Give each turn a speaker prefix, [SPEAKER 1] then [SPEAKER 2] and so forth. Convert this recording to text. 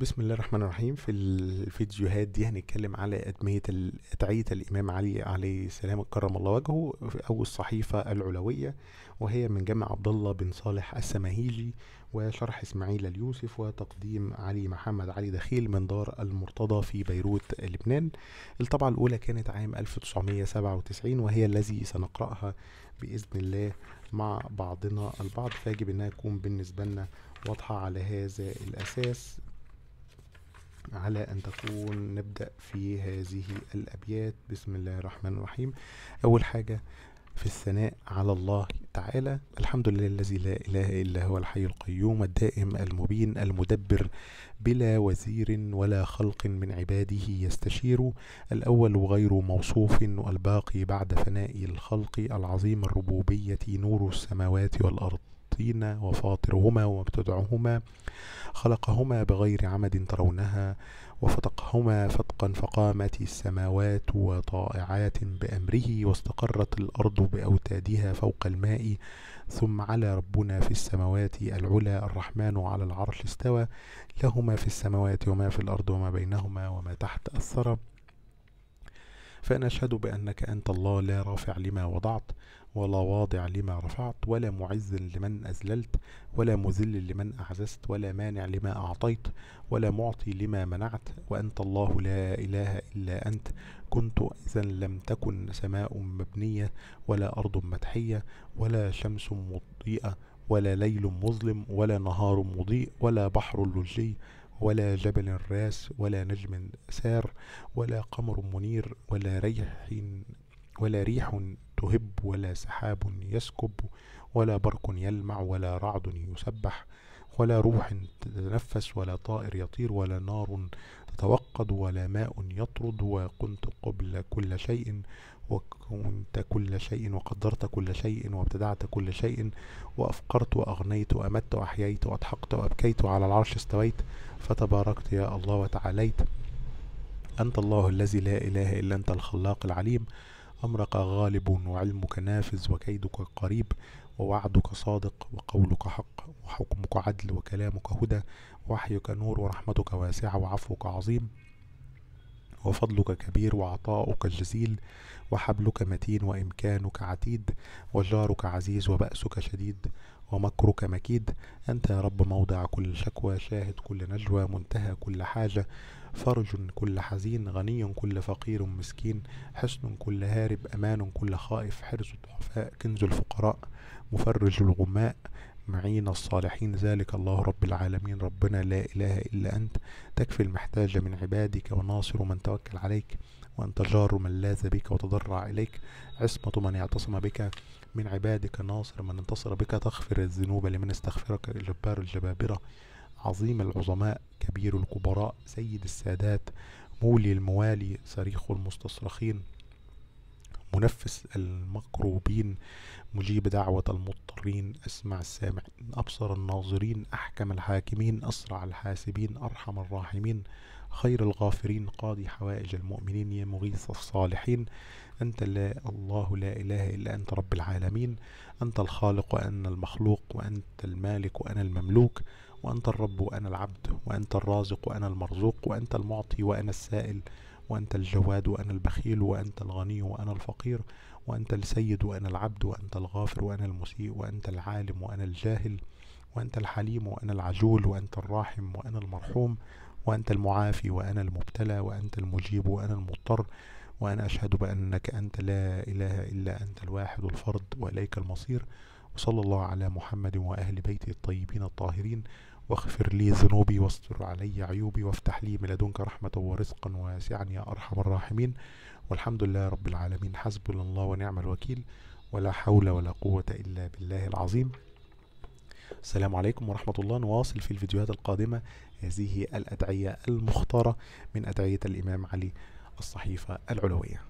[SPEAKER 1] بسم الله الرحمن الرحيم في الفيديوهات دي هنتكلم على أدمية أدعية الإمام علي عليه السلام كرم الله وجهه أو الصحيفة العلوية وهي من جمع عبد الله بن صالح السماهيجي وشرح إسماعيل اليوسف وتقديم علي محمد علي دخيل من دار المرتضى في بيروت لبنان الطبعة الأولى كانت عام 1997 وهي الذي سنقرأها بإذن الله مع بعضنا البعض فيجب أنها تكون بالنسبة لنا واضحة على هذا الأساس على أن تكون نبدأ في هذه الأبيات بسم الله الرحمن الرحيم أول حاجة في الثناء على الله تعالى الحمد لله الذي لا إله إلا هو الحي القيوم الدائم المبين المدبر بلا وزير ولا خلق من عباده يستشير الأول غير موصوف والباقي بعد فناء الخلق العظيم الربوبية نور السماوات والأرض والطين وفاطرهما ومبتدعهما خلقهما بغير عمد ترونها وفتقهما فتقا فقامت السماوات طائعات بأمره واستقرت الأرض بأوتادها فوق الماء ثم على ربنا في السماوات العلى الرحمن على العرش استوى له ما في السماوات وما في الأرض وما بينهما وما تحت الثرى فنشهد بأنك أنت الله لا رافع لما وضعت ولا واضع لما رفعت ولا معز لمن أذللت ولا مذل لمن أعززت ولا مانع لما أعطيت ولا معطي لما منعت وأنت الله لا إله إلا أنت كنت إذا لم تكن سماء مبنية ولا أرض مدحية ولا شمس مضيئة ولا ليل مظلم ولا نهار مضيء ولا بحر لجي ولا جبل راس ولا نجم سار ولا قمر منير ولا ريح ولا ريح تهب ولا سحاب يسكب ولا برق يلمع ولا رعد يسبح ولا روح تتنفس ولا طائر يطير ولا نار تتوقد ولا ماء يطرد وكنت قبل كل شيء وكنت كل شيء وقدرت كل شيء وابتدعت كل شيء وأفقرت وأغنيت وأمت وأحييت وأضحقت وأبكيت وعلى العرش استويت فتباركت يا الله وتعاليت أنت الله الذي لا إله إلا أنت الخلاق العليم أمرك غالب وعلمك نافذ وكيدك قريب ووعدك صادق وقولك حق وحكمك عدل وكلامك هدى وحيك نور ورحمتك واسعة وعفوك عظيم وفضلك كبير وعطاؤك جزيل وحبلك متين وإمكانك عتيد وجارك عزيز وبأسك شديد ومكرك مكيد أنت يا رب موضع كل شكوى شاهد كل نجوى منتهى كل حاجة فرج كل حزين غني كل فقير مسكين حسن كل هارب أمان كل خائف حرز الضعفاء كنز الفقراء مفرج الغماء أجمعين الصالحين ذلك الله رب العالمين ربنا لا إله إلا أنت تكفي المحتاج من عبادك وناصر من توكل عليك وأنت جار من لاذ بك وتضرع إليك عصمة من اعتصم بك من عبادك ناصر من انتصر بك تغفر الذنوب لمن استغفرك الجبار الجبابرة عظيم العظماء كبير الكبراء سيد السادات مولي الموالي صريخ المستصرخين منفس المكروبين مجيب دعوة المضطرين أسمع السامعين أبصر الناظرين أحكم الحاكمين أسرع الحاسبين أرحم الراحمين خير الغافرين قاضي حوائج المؤمنين يا مغيث الصالحين أنت لا الله لا إله إلا أنت رب العالمين أنت الخالق وأنا المخلوق وأنت المالك وأنا المملوك وأنت الرب وأنا العبد وأنت الرازق وأنا المرزوق وأنت المعطي وأنا السائل وأنت الجواد وأنا البخيل وأنت الغني وأنا الفقير وأنت السيد وأنا العبد وأنت الغافر وأنا المسيء وأنت العالم وأنا الجاهل وأنت الحليم وأنا العجول وأنت الراحم وأنا المرحوم وأنت المعافي وأنا المبتلى وأنت المجيب وأنا المضطر وأنا أشهد بأنك أنت لا إله إلا أنت الواحد الفرد وإليك المصير وصلى الله على محمد وأهل بيته الطيبين الطاهرين واغفر لي ذنوبي واستر علي عيوبي وافتح لي من لدنك رحمة ورزقا واسعا يا أرحم الراحمين والحمد لله رب العالمين حسبنا الله ونعم الوكيل ولا حول ولا قوة إلا بالله العظيم السلام عليكم ورحمة الله نواصل في الفيديوهات القادمة هذه الأدعية المختارة من أدعية الإمام علي الصحيفة العلوية